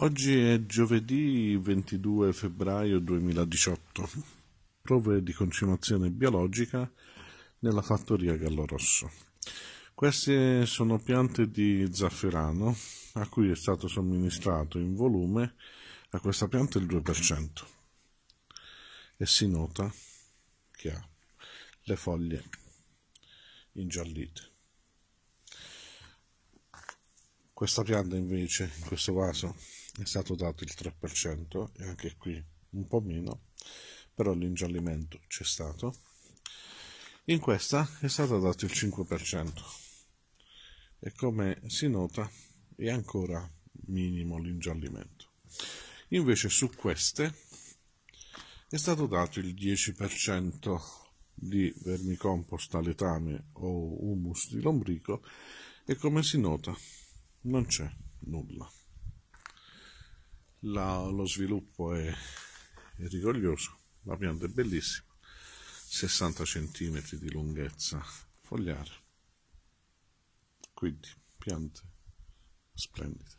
Oggi è giovedì 22 febbraio 2018. Prove di conciliazione biologica nella fattoria Gallo Rosso. Queste sono piante di zafferano a cui è stato somministrato in volume a questa pianta il 2% e si nota che ha le foglie ingiallite. Questa pianta invece in questo vaso è stato dato il 3% e anche qui un po' meno, però l'ingiallimento c'è stato. In questa è stato dato il 5% e come si nota è ancora minimo l'ingiallimento. Invece su queste è stato dato il 10% di vermicompost a letame o humus di lombrico e come si nota non c'è nulla. La, lo sviluppo è, è rigoglioso, la pianta è bellissima, 60 cm di lunghezza fogliare, quindi piante splendide.